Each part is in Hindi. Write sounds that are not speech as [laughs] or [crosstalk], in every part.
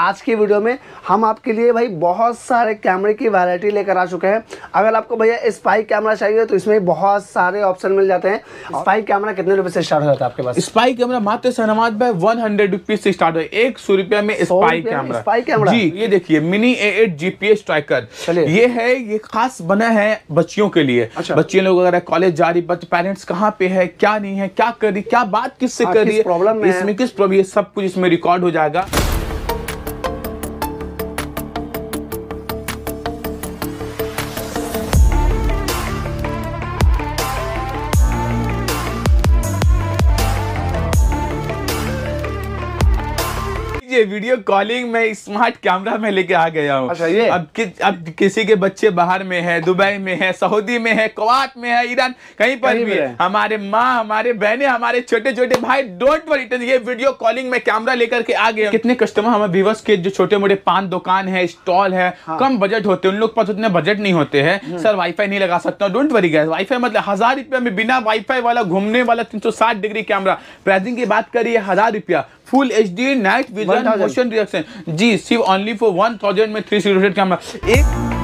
आज की वीडियो में हम आपके लिए भाई बहुत सारे कैमरे की वैरायटी लेकर आ चुके हैं अगर आपको भैया स्पाई कैमरा चाहिए तो इसमें बहुत सारे ऑप्शन मिल जाते हैं स्पाई कैमरा कितने रुपए से स्टार्ट हो जाता है आपके पास स्पाई कैमरा मात्र सहनवाद भाई वन हंड्रेड से स्टार्ट हो एक सौ रुपया में स्पाई कैमरा स्पाई कैमरा जी ये देखिए mini A eight GPS tracker ये है ये खास बना है बच्चियों के लिए अच्छा। बच्चे लोग अगर कॉलेज जा रही बच्चे पेरेंट्स कहाँ पे है क्या नहीं है क्या कर रही क्या बात किससे हाँ, कर रही है प्रॉब्लम इसमें किस प्रॉब्लम सब कुछ इसमें रिकॉर्ड हो जाएगा वीडियो कॉलिंग में स्मार्ट कैमरा में लेके आ गया हूँ अच्छा अब कि, अब किसी के बच्चे बाहर में है दुबई में है सऊदी में है कुवैत में है ईरान कहीं पर कहीं भी है हमारे माँ हमारे बहने हमारे छोटे छोटे भाई डोंट वरी ये वीडियो कॉलिंग में कैमरा लेकर के आ गया कितने कस्टमर हमारे व्यूवर्स के जो छोटे मोटे पान दुकान है स्टॉल है कम बजट होते हैं उन लोग पास उतने बजट नहीं होते हैं सर हम्म। वाईफाई नहीं लगा सकता डोंट वरी गैस वाईफाई मतलब हजार रुपया में बिना वाईफाई वाला घूमने वाला तीन डिग्री कैमरा प्राइसिंग की बात करिए हजार रुपया full H D night vision motion reaction जी सिर्फ ओनली फॉर वन थाउजेंड में थ्री सिक्स कैमरा एक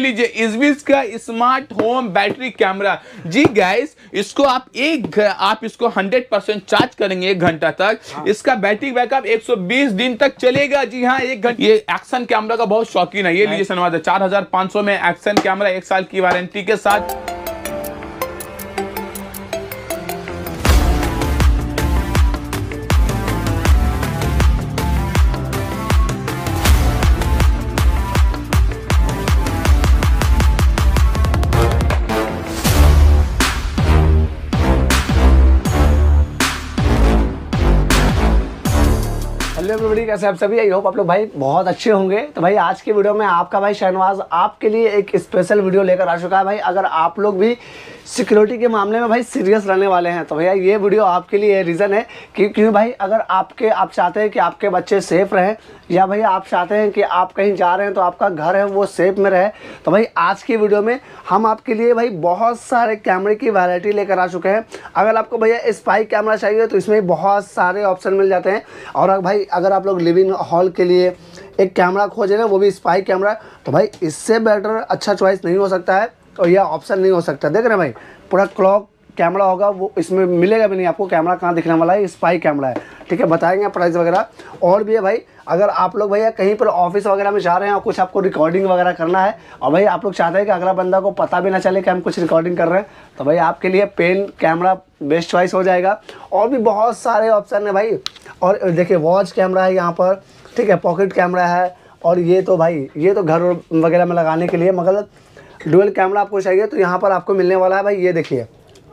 लीजिए इसविस का स्मार्ट होम बैटरी कैमरा जी गैस इसको आप एक आप इसको 100 परसेंट चार्ज करेंगे एक घंटा तक हाँ। इसका बैटरी बैकअप 120 दिन तक चलेगा जी हाँ एक घंटा ये एक्शन कैमरा का बहुत शौकीन है ये लीजिए सनवाद चार में एक्शन कैमरा एक साल की वारंटी के साथ कैसे आप सभी आई होप आप लोग भाई बहुत अच्छे होंगे तो भाई आज के वीडियो में आपका भाई शहनवाज आपके लिए एक स्पेशल वीडियो लेकर आ चुका है भाई अगर आप लोग भी सिक्योरिटी के मामले में भाई सीरियस रहने वाले हैं तो भैया ये वीडियो आपके लिए रीज़न है कि क्यों भाई अगर आपके आप चाहते हैं कि आपके बच्चे सेफ़ रहें या भैया आप चाहते हैं कि आप कहीं जा रहे हैं तो आपका घर है वो सेफ में रहे तो भाई आज की वीडियो में हम आपके लिए भाई बहुत सारे कैमरे की वैरायटी लेकर आ चुके हैं अगर आपको भैया स्पाई कैमरा चाहिए तो इसमें बहुत सारे ऑप्शन मिल जाते हैं और भाई अगर आप लोग लिविंग हॉल के लिए एक कैमरा खोजें वो भी स्पाई कैमरा तो भाई इससे बेटर अच्छा चॉइस नहीं हो सकता है तो यह ऑप्शन नहीं हो सकता देख रहे भाई पूरा क्लॉक कैमरा होगा वो इसमें मिलेगा भी नहीं आपको कैमरा कहाँ दिखने वाला है स्पाई कैमरा है ठीक है बताएंगे प्राइस वगैरह और भी है भाई अगर आप लोग भैया कहीं पर ऑफिस वगैरह में जा रहे हैं और कुछ आपको रिकॉर्डिंग वगैरह करना है और भाई आप लोग चाहते हैं कि अगला बंदा को पता भी ना चले कि हम कुछ रिकॉर्डिंग कर रहे हैं तो भाई आपके लिए पेन कैमरा बेस्ट चॉइस हो जाएगा और भी बहुत सारे ऑप्शन है भाई और देखिए वॉच कैमरा है यहाँ पर ठीक है पॉकेट कैमरा है और ये तो भाई ये तो घर वगैरह में लगाने के लिए मगर डुअल कैमरा आपको चाहिए तो यहाँ पर आपको मिलने वाला है भाई ये देखिए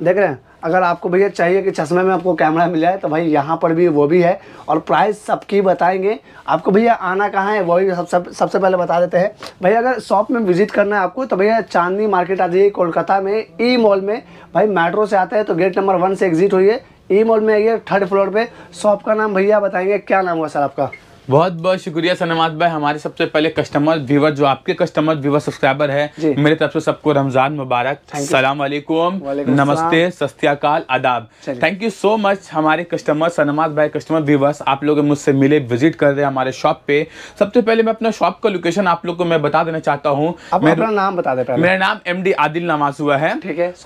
देख रहे हैं अगर आपको भैया चाहिए कि चश्मे में आपको कैमरा मिल जाए तो भाई यहाँ पर भी वो भी है और प्राइस सबकी बताएंगे आपको भैया आना कहाँ है वो भी सब सब सबसे पहले बता देते हैं भैया अगर शॉप में विजिट करना है आपको तो भैया चांदनी मार्केट आ जाइए कोलकाता में ई मॉल में भाई मेट्रो से आते हैं तो गेट नंबर वन से एग्जिट हुई है ई मॉल में आइए थर्ड फ्लोर पर शॉप का नाम भैया बताएंगे क्या नाम हुआ सर आपका बहुत बहुत शुक्रिया सनमाज भाई हमारे सबसे पहले कस्टमर व्यूवर जो आपके कस्टमर व्यूवर सब्सक्राइबर है मेरे तरफ से सबको रमजान मुबारक सलाम वालेकुम नमस्ते सत्याकाल आदाब थैंक यू सो मच हमारे कस्टमर सनमाज भाई कस्टमर व्यूवर्स आप लोग मुझसे मिले विजिट कर रहे हैं हमारे शॉप पे सबसे पहले मैं अपना शॉप का लोकेशन आप लोग को मैं बता देना चाहता हूँ मेरा नाम बता दे मेरा नाम एम डी आदिल नवाज हुआ है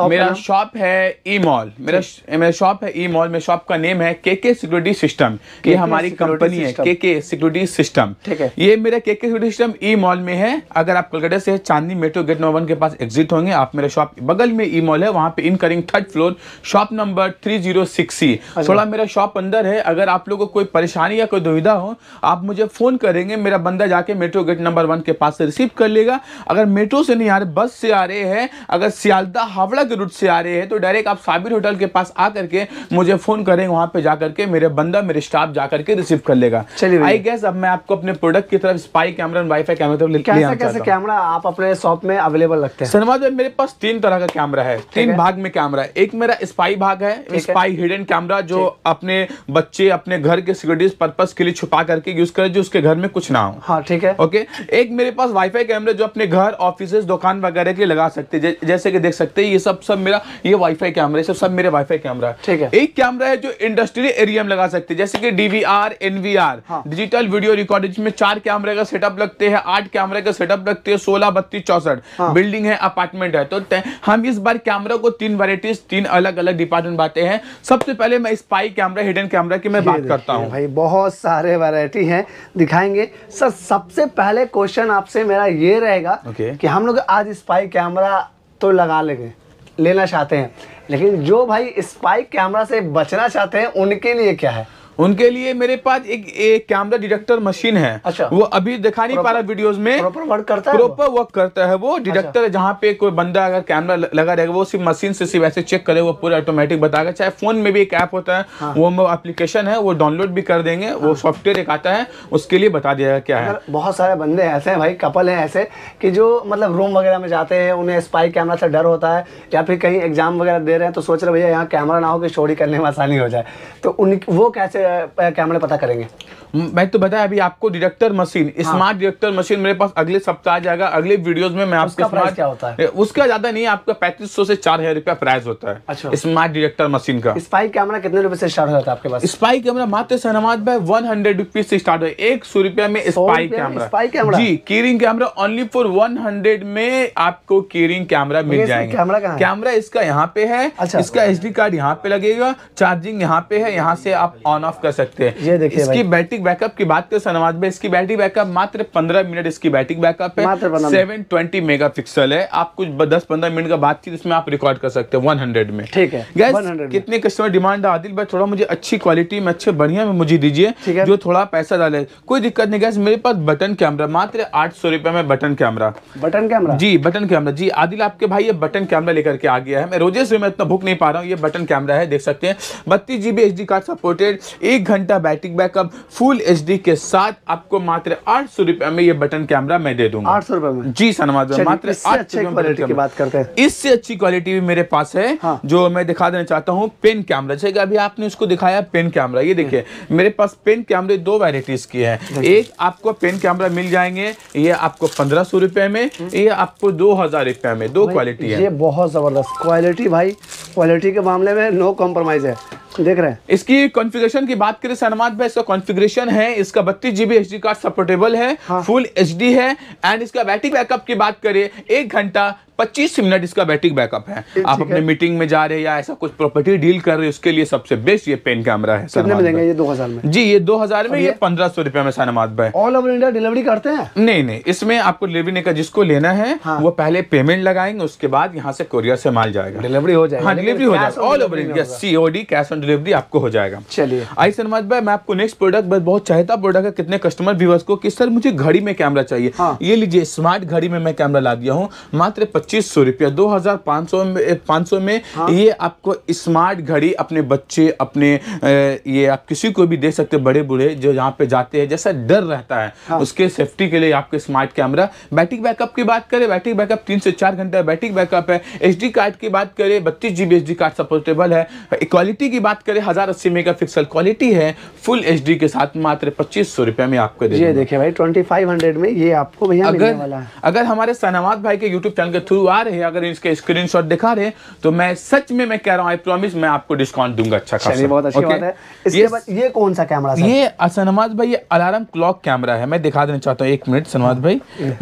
मेरा शॉप है ई मॉल मेरा मेरा शॉप है ई मॉल मेरे शॉप का नेम है के के सिक्योरिटी सिस्टम ये हमारी कंपनी है के के सिक्योरिटी सिस्टम ठीक है ये मेरा के के सिक्योरिटी सिस्टम ई मॉल में है अगर आप कलकत्ता से Chandni metro gate number one के पास एग्जिट होंगे आप मेरे शॉप बगल में ई e मॉल है वहाँ पे इनकरिंग third floor shop number three zero six C थोड़ा मेरा शॉप अंदर है अगर आप लोगों को कोई परेशानी या कोई दुविधा हो आप मुझे फ़ोन करेंगे मेरा बंदा जाके मेट्रो गेट नंबर वन के पास से रिसीव कर लेगा अगर मेट्रो से नहीं आ रहे बस से आ रहे हैं अगर सियालदा हावड़ा के रूट से आ रहे हैं तो डायरेक्ट आप साबिर होटल के पास आकर के मुझे फ़ोन करेंगे वहां पे जाकर के मेरे बंदा मेरे स्टाफ जाकर के रिसीव कर लेगा चलिए गैस अब मैं आपको अपने प्रोडक्ट की तरफ स्पाई कैमरा वाईफाई कैमरा तरफ कैसे कैसे कैमरा आप अपने शॉप में अवेलेबल रखते हैं शर्मा मेरे पास तीन तरह का कैमरा है तीन भाग में कैमरा है एक मेरा स्पाई भाग है स्पाई हिडन कैमरा जो अपने बच्चे अपने घर के सिक्योरिटी पर्पज के लिए छुपा करके यूज करे जो उसके घर में कुछ ना हो हाँ, ठीक है ओके एक मेरे पास वाईफाई कैमरा जो अपने घर ऑफिस दुकान वगैरह के लिए लगा सकते जैसे कि देख सकते ये सब सब मेरा ये वाईफाई कैमरा सब सब मेरे वाईफाई कैमरा है ठीक है एक कैमरा है जो इंडस्ट्रियल एरिया में लगा सकते जैसे कि DVR NVR digital digital video recording में चार कैमरे का सेटअप लगते हैं आठ कैमरे का सेटअप लगते हैं सोलह बत्तीस चौसठ बिल्डिंग हाँ। है अपार्टमेंट है तो हम इस बार कैमरा को तीन वेराइटीज तीन अलग अलग डिपार्टमेंट बातें हैं सबसे पहले मैं स्पाई कैमरा हिडन कैमरा की मैं बात करता हूँ भाई बहुत सारे वेरायटी है दिखाएंगे सर सबसे पहले क्वेश्चन आपसे मेरा ये रहेगा कि हम लोग आज स्पाई कैमरा तो लगा लेंगे लेना चाहते हैं लेकिन जो भाई स्पाई कैमरा से बचना चाहते हैं उनके लिए क्या है उनके लिए मेरे पास एक, एक कैमरा डिटेक्टर मशीन है अच्छा वो अभी दिखा नहीं पा रहा वीडियोस में प्रॉपर वर्क करता है वो डिटेक्टर अच्छा। जहाँ पे कोई बंदा अगर कैमरा लगा रहेगा वो सिर्फ मशीन से सिर्फ ऐसे चेक करे वो पूरा ऑटोमेटिक बताएगा चाहे फोन में भी एक ऐप होता है हाँ। वो एप्लीकेशन है वो डाउनलोड भी कर देंगे वो सॉफ्टवेयर हाँ। एक आता है उसके लिए बता दिया क्या है मतलब बहुत सारे बंदे ऐसे है भाई कपल है ऐसे की जो मतलब रूम वगैरह में जाते हैं उन्हें स्पाई कैमरा से डर होता है या फिर कहीं एग्जाम वगैरह दे रहे हैं तो सोच रहे भैया यहाँ कैमरा ना हो कि चोरी करने में आसानी हो जाए तो उन वो कैसे कैमरे पता करेंगे मैं तो बताया अभी आपको डिडक्टर मशीन हाँ। स्मार्ट डिरेक्टर मशीन मेरे पास अगले सप्ताह आ जाएगा अगले वीडियोस में मैं आपको क्या होता है उसका ज्यादा नहीं आपका पैंतीस सौ से चार हजार रुपया प्राइस होता है अच्छा। स्मार्ट डिरेक्टर मशीन का स्पाई कैमरा कितने रुपए से स्टार्ट होता है आपके पास स्पाई कैमरा मात्र सहनवाद भाई वन हंड्रेड रुपीज से स्टार्ट है एक सौ रुपया में स्पाई कैमरा स्पाई कैमरा जी keyring camera only for one hundred में आपको कीरिंग कैमरा तो मिल जाएगा कैमरा कैमरा इसका यहाँ पे है अच्छा। इसका एच कार्ड यहाँ पे लगेगा चार्जिंग यहाँ पे है यहाँ से आप ऑन ऑफ कर सकते हैं इसकी बैटरी बैटरी बैकअप की बात करें सनवाज में इसकी बैटरी बैकअप मात्र 15 मिनट इसकी बैटरी बैकअप है सेवन ट्वेंटी मेगा पिक्सल है आप कुछ दस पंद्रह मिनट का बातचीत इसमें आप रिकॉर्ड कर सकते हैं 100 में ठीक है गैस कितने कस्टमर डिमांड है आदिल भाई थोड़ा मुझे अच्छी क्वालिटी में अच्छे बढ़िया में मुझे दीजिए जो थोड़ा पैसा डाले कोई दिक्कत नहीं गैस मेरे पास बटन कैमरा मात्र आठ सौ रुपए में बटन कैमरा बटन कैमरा जी बटन कैमरा जी आदिल आपके भाई ये बटन कैमरा लेकर के आ गया है मैं रोजे से मैं इतना भूख नहीं पा रहा हूँ ये बटन कैमरा है देख सकते हैं बत्तीस जीबी एच कार्ड सपोर्टेड एक घंटा battery backup full full H के साथ आपको मात्र आठ सौ रुपए में ये बटन कैमरा मैं दे दूंगा आठ सौ रुपए में जी सनवाज मात्र अच्छी क्वालिटी की बात करते हैं इससे अच्छी क्वालिटी भी मेरे पास है हाँ। जो मैं दिखा देना चाहता हूँ पेन कैमरा जैसे अभी आपने उसको दिखाया पेन कैमरा ये देखिए हाँ। मेरे पास पेन कैमरे दो वेराइटीज की है अच्छा। एक आपको पेन कैमरा मिल जाएंगे ये आपको पंद्रह सौ रुपए में हाँ। ये आपको दो हजार रुपए में दो क्वालिटी है ये बहुत जबरदस्त क्वालिटी भाई क्वालिटी के मामले में नो कॉम्प्रोमाइज है देख रहे हैं इसकी कॉन्फ़िगरेशन की बात करें सनमात भाई इसका कॉन्फ़िगरेशन है इसका बत्तीस जीबी एच कार्ड सपोर्टेबल है हाँ। फुल एच है एंड इसका बैटरी बैकअप की बात करें एक घंटा पच्चीस मिनट इसका बैटरी बैकअप है आप अपने मीटिंग में जा रहे हैं या ऐसा कुछ प्रॉपर्टी डील कर रहे हैं उसके लिए सबसे बेस्ट ये पेन कैमरा है सर मिलेंगे ये दो हजार में जी ये दो हजार में ये पंद्रह सौ रुपए में सनामाद भाई ऑल ओवर इंडिया डिलीवरी करते हैं नहीं नहीं इसमें आपको डिलीवरी नहीं कर जिसको लेना है हाँ। वो पहले पेमेंट लगाएंगे उसके बाद यहाँ से कोरियर से माल जाएगा डिलीवरी हो जाएगा डिलीवरी हाँ, हो जाएगा all over India COD cash on delivery आपको हो जाएगा चलिए आई सनमाद भाई मैं आपको नेक्स्ट प्रोडक्ट बस बहुत चाहता प्रोडक्ट है कितने कस्टमर व्यूवर्स को कि सर मुझे घड़ी में कैमरा चाहिए हाँ। ये लीजिए स्मार्ट घड़ी में मैं कैमरा ला दिया हूँ मात्र पच्चीस पच्चीस सौ रुपया दो हजार पाँच सौ में पाँच सौ में हाँ? ये आपको स्मार्ट घड़ी अपने बच्चे अपने ये आप किसी को भी दे सकते बड़े बूढ़े जो यहाँ पे जाते हैं जैसा डर रहता है हाँ? उसके सेफ्टी के लिए आपके स्मार्ट कैमरा बैटरी बैकअप की बात करें बैटरी बैकअप तीन से चार घंटा बैटरी बैकअप है एच कार्ड की बात करें बत्तीस जी बी कार्ड सपोर्टेबल है क्वालिटी की बात करें हजार अस्सी मेगा क्वालिटी है फुल एच के साथ मात्र पच्चीस सौ रुपया में आपको देखिए भाई ट्वेंटी में ये आपको भैया अगर हमारे सनावाद भाई के यूट्यूब चैनल के थ्रू आ रहे हैं अगर इसके स्क्रीन दिखा रहे हैं तो मैं सच में मैं कह रहा हूँ आई प्रोमिस मैं आपको डिस्काउंट दूंगा अच्छा खासा बहुत अच्छी okay? बात है इसके ये कौन सा कैमरा ये सनमाज भाई ये अलार्म क्लॉक कैमरा है मैं दिखा देना चाहता हूँ एक मिनट सनमाज भाई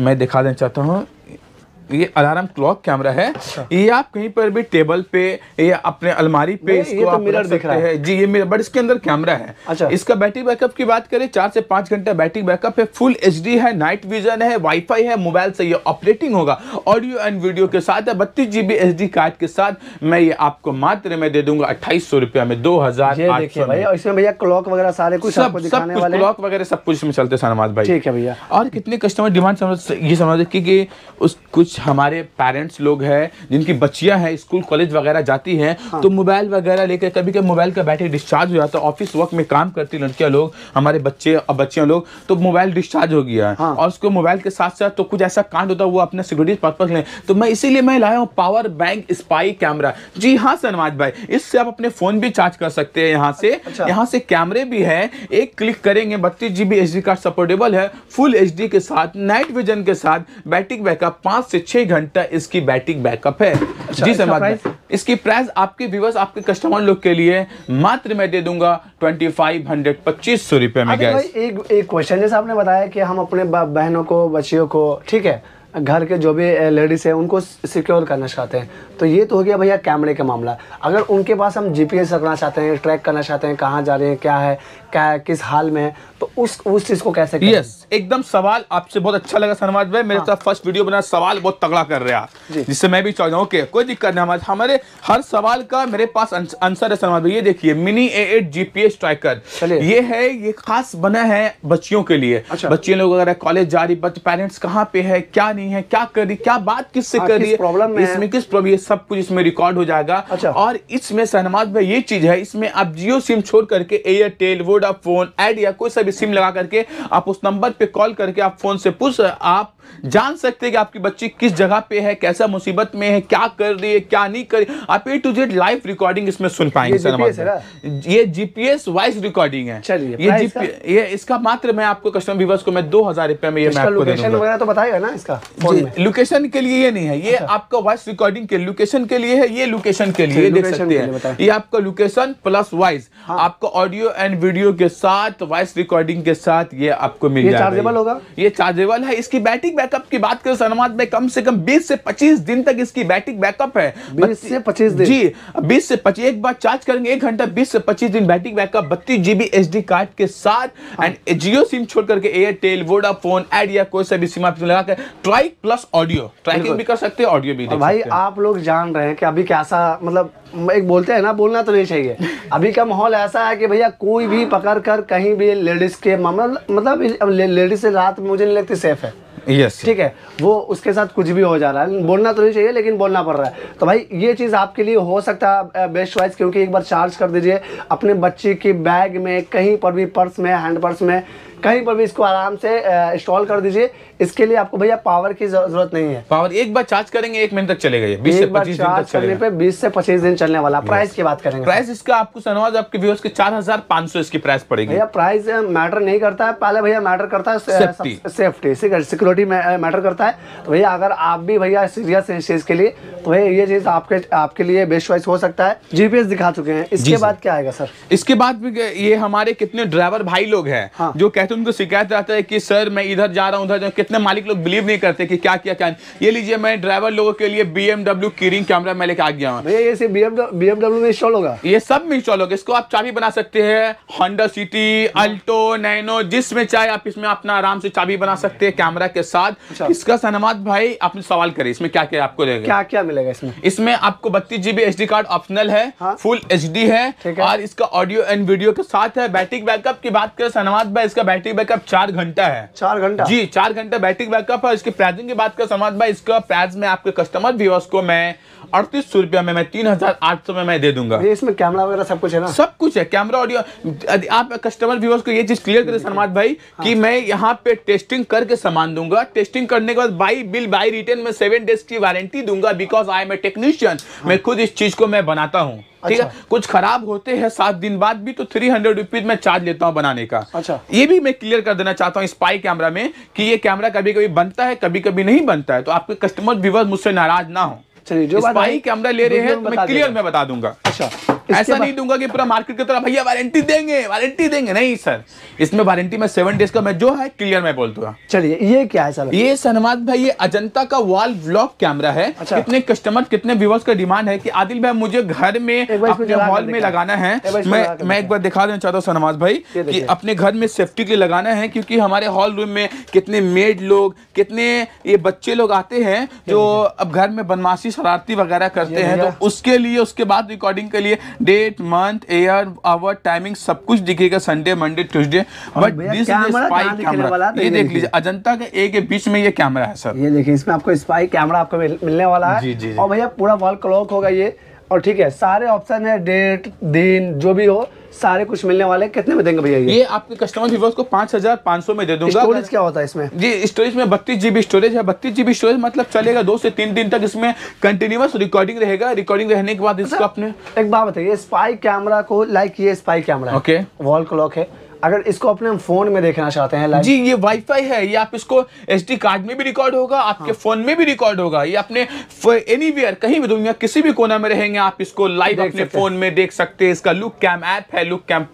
मैं दिखा देना चाहता हूँ ये अलार्म क्लॉक कैमरा है अच्छा। ये आप कहीं पर भी टेबल पे या अपने अलमारी पे इसको तो आप मिरर दिख रहा है जी ये मिरर बट इसके अंदर कैमरा है अच्छा इसका बैटरी बैकअप की बात करें चार से पांच घंटा बैटरी बैकअप है फुल एच है नाइट विजन है वाईफाई है मोबाइल से ये ऑपरेटिंग होगा ऑडियो एंड वीडियो के साथ बत्तीस जीबी एच कार्ड के साथ मैं ये आपको मात्र में दे दूंगा अट्ठाईस सौ रुपया में दो हजार भैया क्लॉक वगैरह सारे कुछ सब कुछ क्लॉक वगैरह सब कुछ इसमें चलते सनामाज भाई ठीक है भैया और कितने कस्टमर डिमांड समझ ये समझ कि उस कुछ हमारे पेरेंट्स लोग हैं जिनकी बच्चियां हैं स्कूल कॉलेज वगैरह जाती हैं हाँ। तो मोबाइल वगैरह लेकर कभी कभी मोबाइल का बैटरी डिस्चार्ज हो जाता है ऑफिस वर्क में काम करती लड़कियां लोग हमारे बच्चे और बच्चियां लोग तो मोबाइल डिस्चार्ज हो गया है हाँ। और उसको मोबाइल के साथ साथ तो कुछ ऐसा कांड होता है वो अपने सिक्योरिटी पर्पज लें तो मैं इसीलिए मैं लाया हूँ पावर बैंक स्पाई कैमरा जी हाँ सनवाज भाई इससे आप अपने फ़ोन भी चार्ज कर सकते हैं यहाँ से अच्छा। यहाँ से कैमरे भी है एक क्लिक करेंगे बत्तीस जी बी कार्ड सपोर्टेबल है फुल एच के साथ नाइट विजन के साथ बैटरी बैकअप पाँच से छह घंटा इसकी बैटिंग बैकअप है अच्छा, जी अच्छा सर इसकी प्राइस आपके व्यूवर्स आपके कस्टमर लोग के लिए मात्र मैं दे दूंगा ट्वेंटी फाइव हंड्रेड पच्चीस सौ रुपए में गैस एक क्वेश्चन जैसे आपने बताया कि हम अपने बहनों को बच्चियों को ठीक है घर के जो भी लेडीज़ हैं उनको सिक्योर करना चाहते हैं तो ये तो हो गया भैया कैमरे का मामला अगर उनके पास हम जीपीएस रखना चाहते हैं ट्रैक करना चाहते हैं कहाँ जा रहे हैं क्या है क्या है किस हाल में है तो उस उस चीज़ को कैसे यस yes, एकदम सवाल आपसे बहुत अच्छा लगा सनवाज भाई मेरे हाँ। साथ फर्स्ट वीडियो बना सवाल बहुत तगड़ा कर रहा जिससे मैं भी चाहता हूँ कोई दिक्कत नहीं हमारे हमारे हर सवाल का मेरे पास आंसर है सनवाज भाई ये देखिए mini A eight GPS tracker ये है ये खास बना है बच्चियों के लिए अच्छा। बच्चे लोग अगर कॉलेज जा रही पेरेंट्स कहाँ पे है क्या नहीं है क्या कर रही क्या बात किससे हाँ, करी प्रॉब्लम है इसमें किस प्रॉब्लम सब कुछ इसमें रिकॉर्ड हो जाएगा अच्छा और इसमें सहनमाज भाई ये चीज है इसमें आप जियो सिम छोड़ करके एयरटेल वोडाफोन एड या कोई सा भी सिम लगा करके आप उस नंबर पे कॉल करके आप फोन से पूछ आप जान सकते हैं कि आपकी बच्ची किस जगह पे है कैसा मुसीबत में है क्या कर रही है क्या नहीं कर रही आप A to Z live recording इसमें सुन पाएंगे ये सर ये जीपीएस वॉइस रिकॉर्डिंग है चलिए ये जीपी ये इसका मात्र मैं आपको कस्टमर व्यूवर्स को मैं दो हजार रुपए में ये मैं आपको दे दूंगा तो बताएगा ना इसका लोकेशन के लिए ये नहीं है ये अच्छा। आपका वॉइस रिकॉर्डिंग के लोकेशन के लिए है ये लोकेशन के लिए अच्छा, देख सकते हैं ये आपका लोकेशन प्लस वॉइस हाँ। आपका ऑडियो एंड वीडियो के साथ वॉइस रिकॉर्डिंग के साथ ये आपको मिल जाएगा चार्जेबल होगा ये चार्जेबल है इसकी बैटरी बैकअप की बात करें सनमाद में कम से कम बीस से पच्चीस दिन तक इसकी बैटरी बैकअप है बीस से पच्चीस दिन जी बीस से पच्चीस एक बार चार्ज करेंगे एक घंटा बीस से पच्चीस दिन बैटरी बैकअप बत्तीस जीबी एच कार्ड के साथ एंड जियो सिम छोड़ करके एयरटेल वोडाफोन एड या कोई सा भी सिम आप लगा try mic plus audio tracking भी कर सकते हैं ऑडियो भी देख भाई सकते आप लोग जान रहे हैं कि अभी कैसा मतलब एक बोलते हैं ना बोलना तो नहीं चाहिए अभी का माहौल ऐसा है कि भैया कोई भी पकड़ कर कहीं भी लेडीज के मतलब, मतलब लेडीज से रात मुझे नहीं लगती सेफ है यस ठीक है वो उसके साथ कुछ भी हो जा रहा है बोलना तो नहीं चाहिए लेकिन बोलना पड़ रहा है तो भाई ये चीज़ आपके लिए हो सकता है बेस्ट चॉइस क्योंकि एक बार चार्ज कर दीजिए अपने बच्चे की बैग में कहीं पर भी पर्स में हैंड पर्स में कहीं पर भी इसको आराम से इंस्टॉल कर दीजिए इसके लिए आपको भैया पावर की जरूरत नहीं है पावर एक बार चार्ज करेंगे एक मिनट तक चलेगा बीस से पच्चीस दिन तक चलने पे बीस से पच्चीस दिन चलने वाला प्राइस की बात करेंगे प्राइस इसका आपको सनवाज आपके व्यूअर्स के चार हजार पाँच सौ इसकी प्राइस पड़ेगी भैया प्राइस मैटर नहीं करता है पहले भैया मैटर करता है सेफ्टी सिक्योरिटी मैटर करता है तो भैया अगर आप भी भैया सीरियस है इस चीज के लिए तो भैया ये चीज आपके आपके लिए बेस्ट चॉइस हो सकता है जीपीएस दिखा चुके हैं इसके बाद क्या आएगा सर इसके बाद ये हमारे कितने ड्राइवर भाई लोग हैं हाँ। जो कहते तो उनको शिकायत रहता है कि सर मैं इधर जा रहा हूँ उधर जा कितने मालिक लोग बिलीव नहीं करते कि क्या किया क्या ये लीजिए मैं ड्राइवर लोगों के लिए बी एमडब्ल्यू किरिंग कैमरा मैं लेके आ गया हूँ बी एमडब्ल्यू में इंस्टॉल होगा ये सब में इंस्टॉल होगा इसको आप चाबी बना सकते हैं होंडा सिटी अल्टो नैनो जिसमें चाहे आप इसमें अपना आराम से चाबी बना सकते हैं कैमरा के साथ अच्छा। इसका सनमाद भाई आपने सवाल करे इसमें क्या क्या आपको क्या क्या मिलेगा इसमें इसमें आपको बत्तीस जीबी एच कार्ड ऑप्शनल है फुल हाँ। एच है और इसका ऑडियो एंड वीडियो के साथ है बैटरी बैकअप की बात करें सनमाद भाई इसका बैटरी बैकअप चार घंटा है चार घंटा जी चार घंटा बैटरी बैकअप है इसकी प्राइसिंग की बात कर समाज भाई इसका प्राइस में आपके कस्टमर व्यूअर्स को मैं अड़तीस सौ रुपया में मैं तीन हजार आठ सौ में मैं दे दूंगा इसमें कैमरा वगैरह सब कुछ है ना सब कुछ है कैमरा ऑडियो आप कस्टमर व्यूअर्स को ये चीज क्लियर करें सरमाद भाई हाँ। कि मैं यहाँ पे टेस्टिंग करके सामान दूंगा टेस्टिंग करने के बाद बाई बिल बाई रिटर्न में सेवन डेज की वारंटी दूंगा because I am a technician मैं खुद इस चीज को मैं बनाता हूँ ठीक है अच्छा। कुछ खराब होते हैं सात दिन बाद भी तो थ्री हंड्रेड रुपीज में चार्ज लेता हूँ बनाने का अच्छा ये भी मैं क्लियर कर देना चाहता हूँ स्पाई कैमरा में कि ये कैमरा कभी कभी बनता है कभी कभी नहीं बनता है तो आपके कस्टमर व्यूवर मुझसे नाराज ना हो चलिए जो स्पाई कैमरा ले रहे हैं तो मैं क्लियर में बता दूंगा अच्छा ऐसा नहीं दूंगा कि पूरा मार्केट की तरह भैया वारंटी देंगे वारंटी देंगे नहीं सर इसमें वारंटी में सेवन डेज का मैं जो है क्लियर मैं बोल दूंगा चलिए ये क्या है सर ये सनवाद भाई ये अजंता का वॉल ब्लॉक कैमरा है अच्छा। कितने कस्टमर कितने व्यूवर्स का डिमांड है कि आदिल भाई मुझे घर में अपने हॉल में लगाना है मैं मैं एक बार दिखा देना चाहता हूँ सनमाज भाई कि अपने घर में सेफ्टी के लिए लगाना है क्योंकि हमारे हॉल रूम में कितने मेड लोग कितने ये बच्चे लोग आते हैं जो अब घर में बनमासी शरारती वगैरह करते हैं तो उसके लिए उसके बाद रिकॉर्डिंग के लिए date month year hour timing सब कुछ दिखेगा Sunday Monday Tuesday but this camera ये देख लीजिए अजंता के एक बीच में ये कैमरा है सर ये देखिए इसमें आपको स्पाई कैमरा आपको मिलने वाला है जी जी और भैया पूरा वॉल क्लॉक होगा ये और ठीक है सारे ऑप्शन है डेट दिन जो भी हो सारे कुछ मिलने वाले कितने में देंगे भैया ये ये आपके कस्टमर व्यूवर्स को पाँच हजार पाँच सौ में दे दूंगा स्टोरेज क्या होता है इसमें जी स्टोरेज में बत्तीस जीबी स्टोरेज है बत्तीस जीबी स्टोरेज मतलब चलेगा दो से तीन दिन तक इसमें कंटिन्यूस रिकॉर्डिंग रहेगा रिकॉर्डिंग रहने के बाद इसको अच्छा, अपने एक बात बताइए स्पाई कैमरा को लाइक ये spy camera okay wall clock है अगर इसको अपने फोन में देखना चाहते हैं जी ये वाईफाई है ये आप इसको एस कार्ड में भी रिकॉर्ड होगा आपके फोन हाँ। में भी रिकॉर्ड होगा ये अपने वेयर कहीं भी दुनिया किसी भी कोना में रहेंगे आप इसको लाइव अपने फोन में देख सकते हैं इसका लुक कैम ऐप है लुक कैम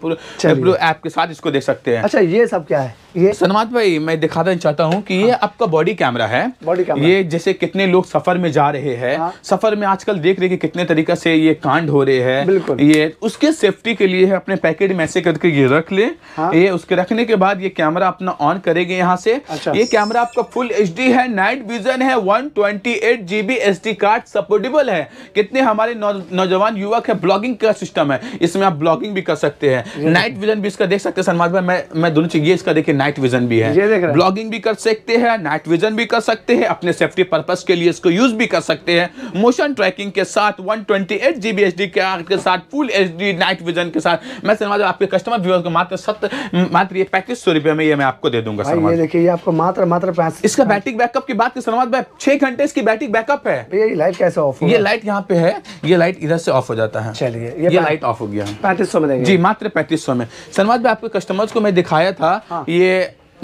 ऐप के साथ इसको देख सकते हैं अच्छा ये सब क्या है ये सनमात भाई मैं दिखाना चाहता हूँ कि ये हाँ। आपका बॉडी कैमरा है बॉडी कैमरा ये जैसे कितने लोग सफर में जा रहे हैं हाँ। सफर में आजकल देख रहे कि कितने तरीका से ये कांड हो रहे हैं ये उसके सेफ्टी के लिए अपने पैकेट में ऐसे करके ये रख ले हाँ? ये उसके रखने के बाद ये कैमरा अपना ऑन करेगा यहाँ से अच्छा। ये कैमरा आपका फुल एच है नाइट विजन है one twenty eight GB S card supportable है कितने हमारे नौजवान युवक है ब्लॉगिंग का सिस्टम है इसमें आप ब्लॉगिंग भी कर सकते हैं नाइट विजन भी इसका देख सकते हैं सलमान भाई मैं मैं दोनों चीज ये इसका देखिए नाइट विजन भी है ब्लॉगिंग भी कर सकते हैं नाइट विजन भी कर सकते हैं अपने सेफ्टी पर्पज के लिए इसको यूज भी कर सकते हैं मोशन ट्रैकिंग के साथ one twenty eight GB H के साथ फुल एच नाइट विजन के साथ मैं सलमान आपके कस्टमर व्यूअर को मात्र सत्तर हम्म, मात्र ये पैंतीस सौ रुपये में ये मैं आपको दे दूंगा ये देखिए ये आपको मात्र मात्र पैंतीस इसका बैटरी बैकअप की बात की सनवाद भाई छह घंटे इसकी बैटरी बैकअप है ये लाइट कैसे ऑफ ये लाइट यहाँ पे है ये लाइट इधर से ऑफ हो जाता है चलिए ये लाइट ऑफ हो गया पैंतीस सौ में जी मात्र पैंतीस सौ में सनवाद भाई आपके कस्टमर्स को मैं दिखाया था हाँ। ये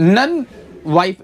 नन वाई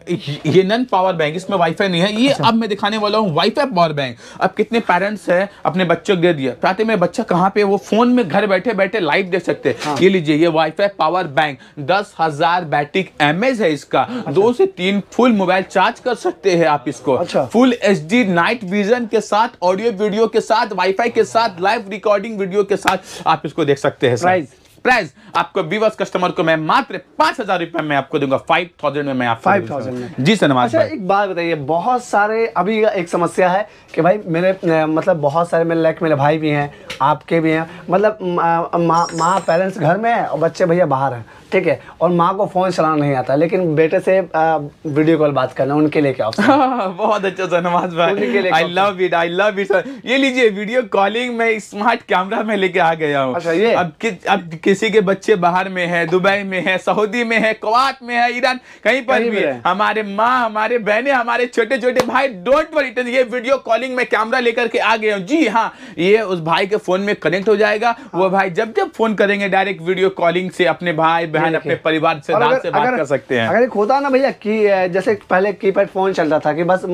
ये नन पावर बैंक इसमें वाईफाई नहीं है ये अच्छा। अब मैं दिखाने वाला हूँ वाईफाई पावर बैंक अब कितने पेरेंट्स हैं अपने बच्चों को दे दिया चाहते में बच्चा कहाँ पे वो फोन में घर बैठे बैठे लाइव देख सकते हैं हाँ। ये लीजिए ये वाईफाई पावर बैंक दस हजार बैटिक एम है इसका अच्छा। दो से तीन फुल मोबाइल चार्ज कर सकते हैं आप इसको अच्छा। फुल एच नाइट विजन के साथ ऑडियो वीडियो के साथ वाई के साथ लाइव रिकॉर्डिंग वीडियो के साथ आप इसको देख सकते हैं प्राइस प्राइस आपको बीवस कस्टमर को मैं मात्र पांच हजार रुपए में आपको दूंगा फाइव थाउजेंड में मैं फाइव थाउजेंड जी सर अच्छा, एक बात बताइए बहुत सारे अभी एक समस्या है कि भाई मेरे मतलब बहुत सारे मेरे लाइक मेरे भाई भी हैं आपके भी हैं मतलब माँ मा, पेरेंट्स घर में है और बच्चे भैया बाहर हैं ठीक है और माँ को फ़ोन चलाना नहीं आता लेकिन बेटे से वीडियो कॉल बात करना उनके लिए क्या [laughs] बहुत अच्छा सर नवाज भाई I love it I love it sir ये लीजिए वीडियो कॉलिंग में स्मार्ट कैमरा में लेके आ गया हूँ अच्छा अब, कि, अब किसी के बच्चे बाहर में है दुबई में है सऊदी में है कुवैत में है ईरान कहीं पर भी है हमारे माँ हमारे बहने हमारे छोटे छोटे भाई डोंट तो वरी ये वीडियो कॉलिंग में कैमरा लेकर के आ गया हूँ जी हाँ ये उस भाई के फोन में कनेक्ट हो जाएगा वो हाँ। भाई जब जब फोन करेंगे डायरेक्ट वीडियो कॉलिंग से अपने भाई बहन अपने परिवार से अगर, से बात कर सकते हैं अगर एक होता ना भैया कि जैसे पहले कीपैड फोन चलता था कि बस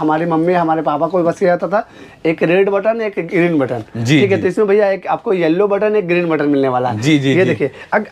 हमारी मम्मी हमारे पापा को बस ये आता था एक रेड बटन एक ग्रीन बटन ठीक है तो इसमें भैया एक आपको येलो बटन एक ग्रीन बटन मिलने वाला है जी जी ये देखिए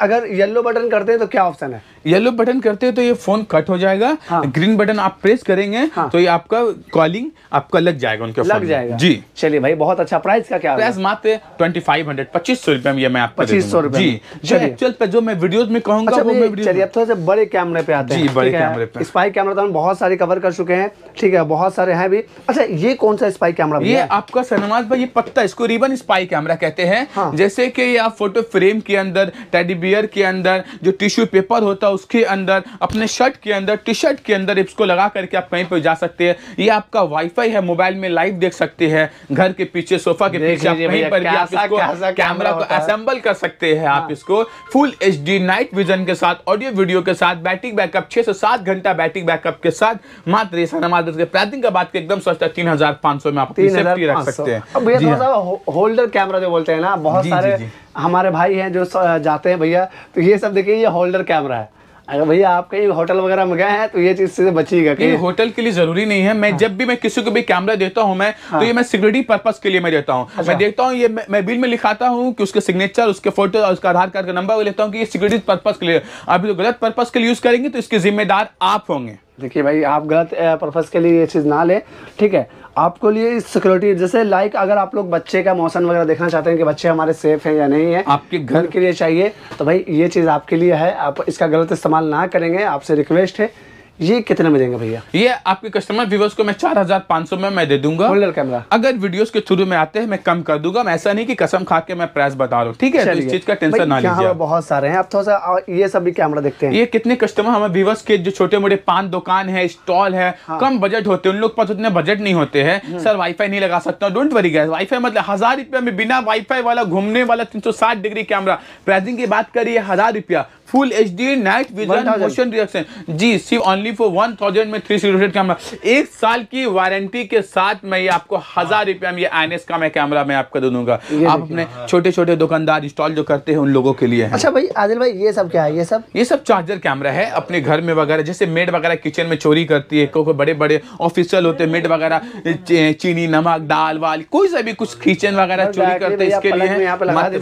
अगर येलो बटन करते हैं तो क्या ऑप्शन है येलो बटन करते हैं तो ये फोन कट हो जाएगा हाँ। ग्रीन बटन आप प्रेस करेंगे हाँ। तो ये आपका कॉलिंग आपका लग जाएगा उनके लग जाएगा जी चलिए भाई बहुत अच्छा प्राइस का क्या प्राइस मात्र ट्वेंटी फाइव हंड्रेड पच्चीस सौ रुपए में पच्चीस सौ रुपए जी एक्चुअल पे जो मैं वीडियो में कहूंगा अच्छा, चलिए अब थोड़े से बड़े कैमरे पे आते हैं बड़े कैमरे पे स्पाई कैमरा तो हम बहुत सारे कवर कर चुके हैं ठीक है बहुत सारे हैं भी अच्छा ये कौन सा स्पाई कैमरा ये आपका सनमाज भाई ये पत्ता इसको रिबन स्पाई कैमरा कहते हैं हाँ। जैसे कि आप फोटो फ्रेम के अंदर टेडी बियर के अंदर जो टिश्यू पेपर होता आपका तो उसके अंदर अपने शर्ट के अंदर टी शर्ट के अंदर इसको लगा करके आप कहीं पर जा सकते हैं ये आपका वाईफाई है मोबाइल में लाइव देख सकते हैं घर के पीछे सोफा के पीछे कहीं पर कैमरा को असेंबल कर सकते हैं आप हाँ। इसको फुल एच नाइट विजन के साथ ऑडियो वीडियो के साथ बैटरी बैकअप छह से सात घंटा बैटरी बैकअप के साथ मात्र मात्र प्राइसिंग का बात एकदम सस्ता तीन हजार पांच सौ में आप सेफ्टी रख सकते हैं हाँ। होल्डर कैमरा जो बोलते हैं ना बहुत सारे हमारे भाई हैं जो जाते हैं भैया तो ये सब देखिए ये होल्डर कैमरा है अगर भैया आप कहीं होटल वगैरह में गए हैं तो ये चीज से बचिएगा कि होटल के लिए जरूरी नहीं है मैं हाँ। जब भी मैं किसी को भी कैमरा देता हूँ मैं तो हाँ। तो ये मैं सिक्योरिटी पर्पज के लिए मैं देता हूँ अच्छा। मैं देखता हूँ ये मैं बिल में लिखाता हूँ कि उसके सिग्नेचर उसके फोटो और उसका आधार कार्ड का नंबर लेता हूँ कि ये सिक्योरिटी पर्पज के लिए अभी तो गलत पर्पज के लिए यूज करेंगे तो इसके जिम्मेदार आप होंगे देखिए भाई आप गलत पर्पज़ के लिए ये चीज़ ना लें ठीक है आपको लिए सिक्योरिटी जैसे लाइक अगर आप लोग बच्चे का मौसम वगैरह देखना चाहते हैं कि बच्चे हमारे सेफ हैं या नहीं है आपके घर के लिए चाहिए तो भाई ये चीज़ आपके लिए है आप इसका गलत इस्तेमाल ना करेंगे आपसे रिक्वेस्ट है ये कितने में देंगे भैया ये आपके कस्टमर व्यूवर्स को मैं चार हजार पाँच सौ में मैं दे दूंगा होल्डर कैमरा अगर वीडियोस के थ्रू में आते हैं मैं कम कर दूंगा मैं ऐसा नहीं कि कसम खा के मैं प्राइस बता रहा हूँ ठीक है तो इस चीज का टेंशन ना लीजिए बहुत सारे हैं आप थोड़ा सा ये सब भी कैमरा देखते हैं ये कितने कस्टमर हमारे व्यूवर्स के जो छोटे मोटे पान दुकान है स्टॉल है कम बजट होते हैं उन लोग पास उतने बजट नहीं होते हैं हम्म। सर वाईफाई नहीं लगा सकता डोंट वरी गैस वाईफाई मतलब हजार रुपया में बिना वाईफाई वाला घूमने वाला तीन डिग्री कैमरा प्राइसिंग की बात करिए हजार रुपया full H D night vision motion reaction जी सिर्फ ओनली फॉर वन थाउजेंड में थ्री सिक्स कैमरा एक साल की वारंटी के साथ मैं ये आपको हजार हाँ। रुपया में ये आई का मैं कैमरा मैं आपको दे दूंगा आप अपने हाँ। छोटे छोटे दुकानदार इंस्टॉल जो करते हैं उन लोगों के लिए अच्छा भाई आदिल भाई ये सब क्या है ये सब ये सब चार्जर कैमरा है अपने घर में वगैरह जैसे मेड वगैरह किचन में चोरी करती है कोई बड़े बड़े ऑफिशियल होते हैं मेड वगैरह चीनी नमक दाल वाल कोई सा भी कुछ किचन वगैरह चोरी करते हैं इसके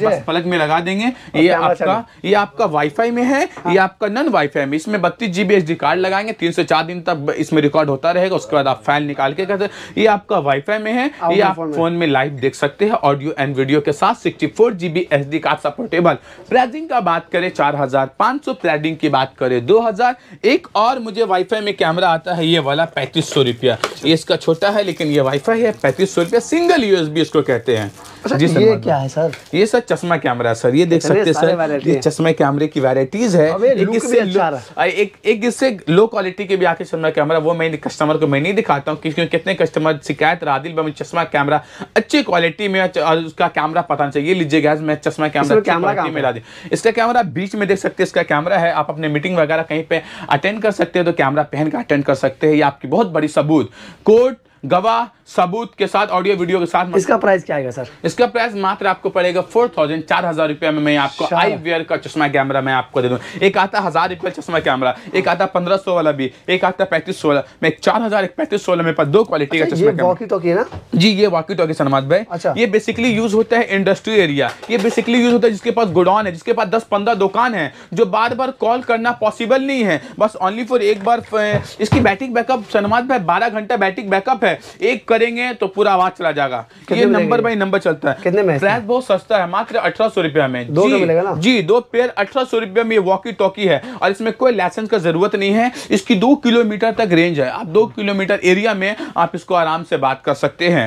लिए पलक में लगा देंगे ये आपका ये आपका वाईफाई में है हाँ। ये आपका नन वाई फाई में इसमें बत्तीस जीबी एच कार्ड लगाएंगे तीन से चार दिन तक इसमें रिकॉर्ड होता रहेगा उसके बाद आप फाइल निकाल के कहते ये आपका वाई फाई में है ये आप फोन में लाइव देख सकते हैं ऑडियो एंड वीडियो के साथ sixty four GB H D card supportable pricing का बात करें चार हजार पाँच सौ प्राइजिंग की बात करें दो हजार एक और मुझे वाईफाई में कैमरा आता है ये वाला पैंतीस सौ रुपया ये इसका छोटा है लेकिन ये वाईफाई है पैंतीस सौ रुपया सिंगल यूएसबी इसको कहते हैं अच्छा, जी ये क्या है सर ये सर चश्मा कैमरा है सर ये देख सकते हैं सर ये चश्मा कैमरे की वैरायटी वेराइटीज है अच्छा एक इससे लो क्वालिटी के भी आके चश्मा कैमरा वो मैं कस्टमर को मैं नहीं दिखाता हूँ क्योंकि कितने कस्टमर शिकायत रादिल में चश्मा कैमरा अच्छी क्वालिटी में उसका कैमरा पता चाहिए लीजिए गैस मैं चश्मा कैमरा कैमरा में दी इसका कैमरा बीच में देख सकते हैं इसका कैमरा है आप अपने मीटिंग वगैरह कहीं पे अटेंड कर सकते हैं तो कैमरा पहन कर अटेंड कर सकते हैं ये आपकी बहुत बड़ी सबूत कोर्ट गवाह सबूत के साथ ऑडियो वीडियो के साथ इसका प्राइस क्या आएगा सर इसका प्राइस मात्र आपको पड़ेगा फोर थाउजेंड चार हजार रुपया में मैं आपको आई वेयर का चश्मा कैमरा मैं आपको दे दूँ एक आता हजार रुपया चश्मा कैमरा एक आता पंद्रह सौ वाला भी एक आता पैंतीस सौ वाला मैं चार हजार एक पैंतीस सौ वाला मेरे पास दो क्वालिटी का अच्छा, चश्मा वॉकी टॉकी ना जी ये वॉकी टॉकी सनमाद भाई अच्छा ये बेसिकली यूज होता है इंडस्ट्री एरिया ये बेसिकली यूज होता है जिसके पास गोडाउन है जिसके पास दस पंद्रह दुकान है जो बार बार कॉल करना पॉसिबल नहीं है बस ओनली फॉर एक बार इसकी बैटरी बैकअप सनमाद भाई बारह घंटा बैटरी बैकअप है है एक करेंगे तो पूरा आवाज चला जाएगा ये नंबर बाई नंबर चलता है कितने में फ्लैश बहुत सस्ता है मात्र अठारह सौ रुपया में दो मिलेगा ना जी दो पेयर अठारह सौ रुपया में वॉकी टॉकी है और इसमें कोई लाइसेंस का जरूरत नहीं है इसकी दो किलोमीटर तक रेंज है आप दो किलोमीटर एरिया में आप इसको आराम से बात कर सकते हैं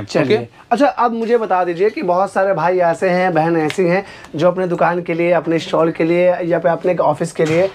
अच्छा अब मुझे बता दीजिए कि बहुत सारे भाई ऐसे हैं बहन ऐसी हैं जो अपने दुकान के लिए अपने स्टॉल के लिए या फिर अपने ऑफिस के लिए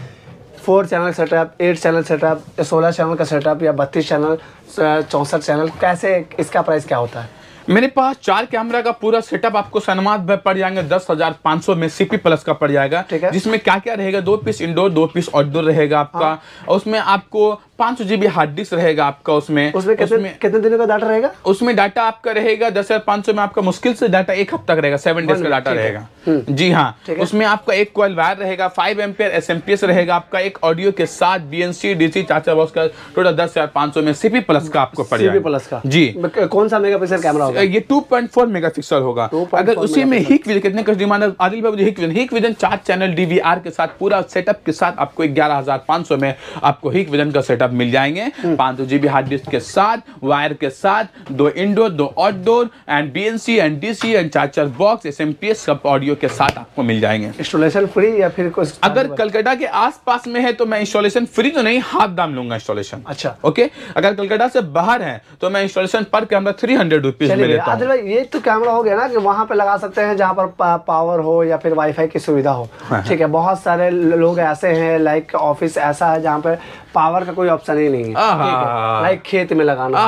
four channel setup eight channel setup सोलह चैनल का सेटअप या बत्तीस चैनल चौंसठ चैनल कैसे इसका प्राइस क्या होता है मेरे पास चार कैमरा का पूरा सेटअप आपको सनमात में पड़ जाएंगे दस हजार पाँच सौ में सीपी प्लस का पड़ जाएगा ठीक है जिसमें क्या क्या रहेगा दो पीस इंडोर दो पीस आउटडोर रहेगा आपका हाँ। और उसमें आपको पांच सौ जीबी हार्ड डिस्क रहेगा आपका उसमें उसमें कितने उसमें, कितने दिनों का डाटा रहेगा उसमें डाटा आपका रहेगा दस हजार पाँच सौ में आपका मुश्किल से डाटा एक हफ्ता रहेगा सेवन डेज का डाटा रहेगा हम्म। जी हाँ उसमें आपका एक कॉल वायर रहेगा five ampere S M P S रहेगा आपका एक ऑडियो के साथ डी सी चाचा बॉक्स का टोटल दस हजार पांच सौ में सीपी प्लस का आपको पड़ेगा सीपी प्लस का जी कौन सा पिक्सल कैमरा होगा ये two point four mega pixel होगा अगर उसी में हिक विजन कितने आदिल बाबू विजन विजन चार चैनल डीवीआर के साथ पूरा सेटअप के साथ आपको ग्यारह हजार पांच सौ में आपको हिक विजन का सेटअप मिल जाएंगे हम्म। पांच सौ जीबी हार्ड डिस्क के साथ वायर के साथ दो इंडोर दो outdoor and B C and C and charger box S M P S सब ऑडियो वीडियो के साथ आपको मिल जाएंगे इंस्टॉलेशन फ्री या फिर कुछ अगर कलकत्ता के आसपास में है तो मैं इंस्टॉलेशन फ्री तो नहीं हाथ दाम लूंगा इंस्टॉलेशन अच्छा ओके अगर कलकत्ता से बाहर है तो मैं इंस्टॉलेशन पर कैमरा थ्री हंड्रेड रुपीज ये तो कैमरा हो गया ना कि वहाँ पे लगा सकते हैं जहाँ पर पावर हो या फिर वाईफाई की सुविधा हो हाँ, हाँ। ठीक है बहुत सारे लोग ऐसे हैं लाइक ऑफिस ऐसा है जहाँ पर पावर का कोई ऑप्शन ही नहीं है लाइक खेत में लगाना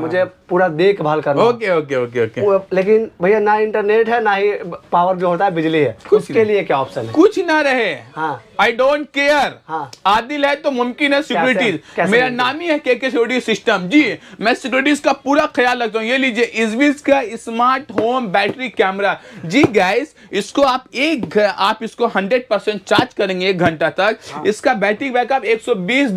मुझे पूरा देखभाल करना ओके ओके ओके ओके लेकिन भैया ना इंटरनेट है ना ही पावर जो होता है बिजली है कुछ के लिए क्या ऑप्शन है कुछ ना रहे आई डोंट केयर आदिल है तो मुमकिन है सिक्योरिटी मेरा नाम ही है के के सिक्योरिटी सिस्टम जी मैं सिक्योरिटीज का पूरा ख्याल रखता हूँ ये लीजिए इसविस का स्मार्ट होम बैटरी कैमरा जी गाइस इसको आप एक आप इसको हंड्रेड परसेंट चार्ज करेंगे एक घंटा तक हाँ। इसका बैटरी बैकअप एक सौ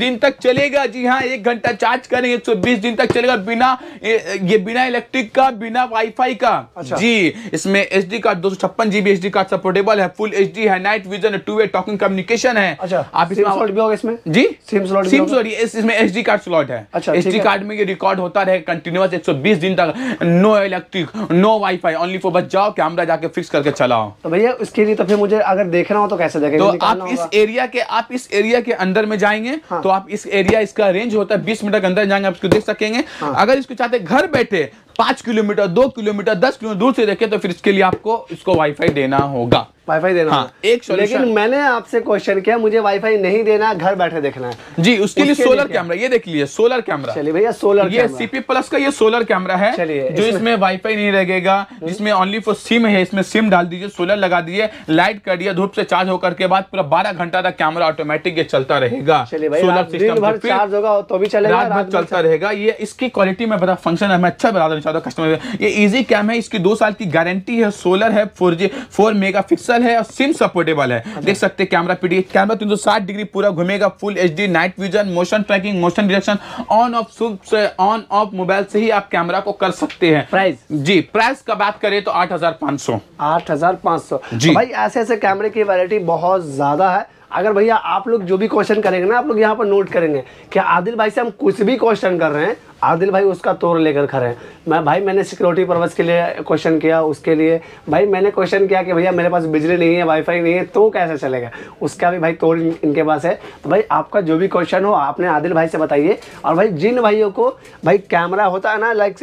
दिन तक चलेगा जी हाँ एक घंटा चार्ज करेंगे एक सौ बीस दिन तक चलेगा बिना ये, ये बिना इलेक्ट्रिक का बिना वाईफाई का अच्छा। जी इसमें एच डी कार्ड दो सौ छप्पन GB H D card supportable है फुल एच डी है नाइट विजन है टू वे टॉकिंग कम्युनिकेशन है अच्छा, आप इसमें इसमें जी सिम स्लॉट सिम सॉरी इसमें एच डी कार्ड स्लॉट है एच डी कार्ड में ये रिकॉर्ड होता रहे कंटिन्यूस एक सौ बीस दिन तक no electric no WiFi only for बस जाओ कैमरा जाके फिक्स करके चलाओ तो भैया उसके लिए तो फिर मुझे अगर देखना हो तो कैसे देखेंगे तो आप इस एरिया के आप इस एरिया के अंदर में जाएंगे हाँ। तो आप इस एरिया इसका रेंज होता है बीस मीटर के अंदर जाएंगे आप इसको देख सकेंगे हाँ। अगर इसको चाहते घर बैठे पांच किलोमीटर दो किलोमीटर दस किलोमीटर दूर से देखे तो फिर इसके लिए आपको इसको वाईफाई देना होगा वाईफाई देना हाँ, एक लेकिन मैंने आपसे क्वेश्चन किया मुझे वाईफाई नहीं देना घर बैठे देखना है जी उसके लिए सोलर कैमरा ये देख लीजिए सोलर कैमरा चलिए भैया सोलर ये सीपी प्लस का ये सोलर कैमरा है जो इसमें वाईफाई नहीं रहेगा जिसमें ओनली फॉर सिम है इसमें सिम डाल दीजिए सोलर लगा दीजिए लाइट कर दिया धूप से चार्ज होकर के बाद पूरा बारह घंटा तक कैमरा ऑटोमेटिक ये चलता रहेगा सोलर सिस्टम चार्ज होगा तो भी चलेगा चलता रहेगा ये इसकी क्वालिटी में बता फंक्शन मैं अच्छा बता ज्यादा कस्टमर ये इजी कैम है इसकी दो साल की गारंटी है सोलर है four G four mega pixel है और सिम सपोर्टेबल है अच्छा। देख सकते हैं कैमरा पीडी कैमरा तीन डिग्री पूरा घूमेगा full H night vision motion tracking motion detection on off से ऑन ऑफ मोबाइल से ही आप कैमरा को कर सकते हैं प्राइस जी प्राइस का बात करें तो आठ हजार पाँच सौ आठ हजार पाँच सौ भाई ऐसे ऐसे कैमरे की वैरायटी बहुत ज्यादा है अगर भैया आप लोग जो भी क्वेश्चन करेंगे ना आप लोग यहाँ पर नोट करेंगे कि आदिल भाई से हम कुछ भी क्वेश्चन कर रहे हैं आदिल भाई उसका तोड़ लेकर खड़े हैं मैं भाई मैंने सिक्योरिटी पर्पज़ के लिए क्वेश्चन किया उसके लिए भाई मैंने क्वेश्चन किया कि भैया मेरे पास बिजली नहीं है वाईफाई नहीं है तो कैसे चलेगा उसका भी भाई तोड़ इनके पास है तो भाई आपका जो भी क्वेश्चन हो आपने आदिल भाई से बताइए और भाई जिन भाइयों को भाई कैमरा होता है ना लाइक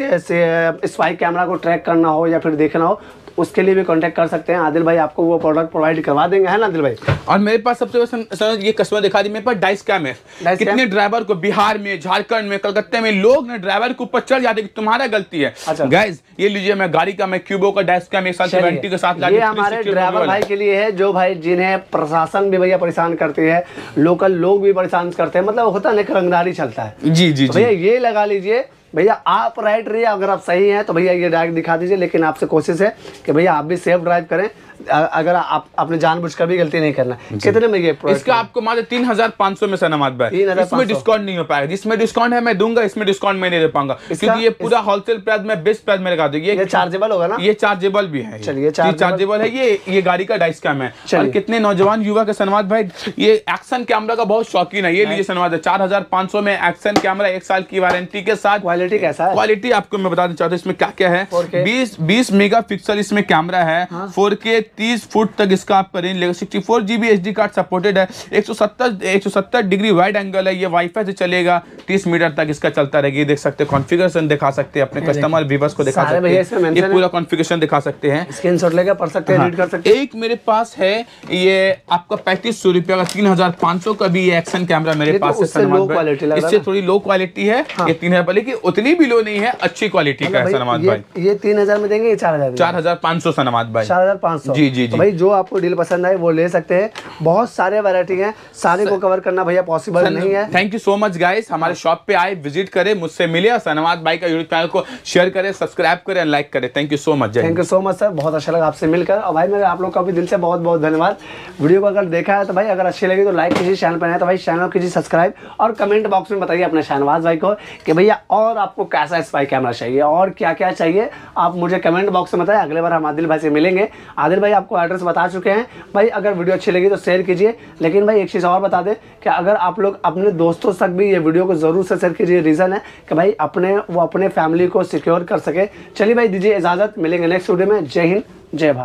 स्पाइक कैमरा को ट्रैक करना हो या फिर देखना हो उसके लिए भी कॉन्टेक्ट कर सकते हैं आदिल भाई आपको वो प्रोडक्ट प्रोवाइड करवा देंगे है ना आदिल भाई और मेरे पास सबसे सर ये कस्टमर दिखा दी मेरे पास डाइस कैम है कितने ड्राइवर को बिहार में झारखंड में कलकत्ते में लोग ना ड्राइवर के ऊपर चढ़ जाते तुम्हारा गलती है अच्छा गैस ये लीजिए मैं गाड़ी का मैं क्यूबो का डाइस कैम एक साथ वारंटी के साथ ये हमारे ड्राइवर भाई के लिए है जो भाई जिन्हें प्रशासन भी भैया परेशान करती है लोकल लोग भी परेशान करते हैं मतलब होता नहीं रंगदारी चलता है जी जी तो भैया ये लगा लीजिए भैया आप राइट रहिए अगर आप सही हैं तो भैया ये डायरेक्ट दिखा दीजिए लेकिन आपसे कोशिश है कि भैया आप भी सेफ ड्राइव करें अगर आप आपने जानबूझकर भी गलती नहीं करना कितने में ये इसका आपको मात्र तीन हजार पांच सौ में सनामात भाई इसमें डिस्काउंट नहीं हो पाएगा जिसमें डिस्काउंट है मैं दूंगा इसमें डिस्काउंट मैं नहीं दे पाऊंगा क्योंकि ये पूरा होलसेल प्राइस में बेस्ट प्राइस में लगा दूंगी चार्जेबल होगा ना ये चार्जेबल भी है चलिए चार्जेबल है ये ये गाड़ी का डाइस कैम है कितने नौजवान युवा के सनवाद भाई ये एक्शन कैमरा का बहुत शौकीन है ये लीजिए सनवाद है चार में एक्शन कैमरा एक साल की वारंटी के साथ क्वालिटी कैसा है क्वालिटी आपको मैं बताना चाहता हूँ इसमें क्या क्या है बीस बीस मेगा इसमें कैमरा है फोर हाँ। तीस फुट तक इसका आपका रेंज लेगा sixty four G B H D card supported है एक सौ सत्तर एक सौ सत्तर डिग्री वाइड एंगल है ये वाईफाई से चलेगा तीस मीटर तक इसका चलता रहेगा ये देख सकते कॉन्फिगरेशन दिखा सकते हैं अपने कस्टमर व्यूवर्स को दिखा सकते हैं ये पूरा कॉन्फिगरेशन दिखा सकते हैं स्क्रीन शॉट लेकर पढ़ सकते हैं एक मेरे पास है ये आपका पैंतीस सौ रुपया का तीन हजार पाँच सौ का भी ये एक्शन कैमरा मेरे तो पास है इससे थोड़ी लो क्वालिटी है हाँ। ये तीन हजार लेकिन उतनी भी लो नहीं है अच्छी क्वालिटी का मतलब है सनमाज भाई ये तीन हजार में देंगे चार हजार चार हजार पाँच सौ सनमाद भाई चार हजार पाँच सौ जी जी जी तो भाई जो आपको डील पसंद आए वो ले सकते हैं बहुत सारे वैरायटी हैं सारे को कवर करना भैया पॉसिबल नहीं है thank you so much guys हमारे शॉप पे आए विजिट करें मुझसे मिले और सनवाद भाई का यूट्यूब चैनल को शेयर करें सब्सक्राइब करें लाइक करें thank you so much thank you so much sir बहुत अच्छा लगा आपसे मिलकर और भाई मेरे आप लोग का भी दिल से बहुत बहुत धन्यवाद वीडियो को अगर देखा है तो भाई अगर अच्छी लगी तो लाइक कीजिए चैनल पर आए तो भाई चैनल कीजिए सब्सक्राइब और कमेंट बॉक्स में बताइए अपने शाहनवाज भाई को कि भैया और आपको कैसा स्पाई कैमरा चाहिए और क्या क्या चाहिए आप मुझे कमेंट बॉक्स में बताएं अगले बार हम आदिल भाई से मिलेंगे आदिल भाई आपको एड्रेस बता चुके हैं भाई अगर वीडियो अच्छी लगी तो शेयर कीजिए लेकिन भाई एक चीज़ और बता दें कि अगर आप लोग अपने दोस्तों तक भी ये वीडियो को ज़रूर से शेयर कीजिए रीज़न है कि भाई अपने वो अपने फैमिली को सिक्योर कर सके चलिए भाई दीजिए इजाज़त मिलेंगे नेक्स्ट वीडियो में जय हिंद जय भारत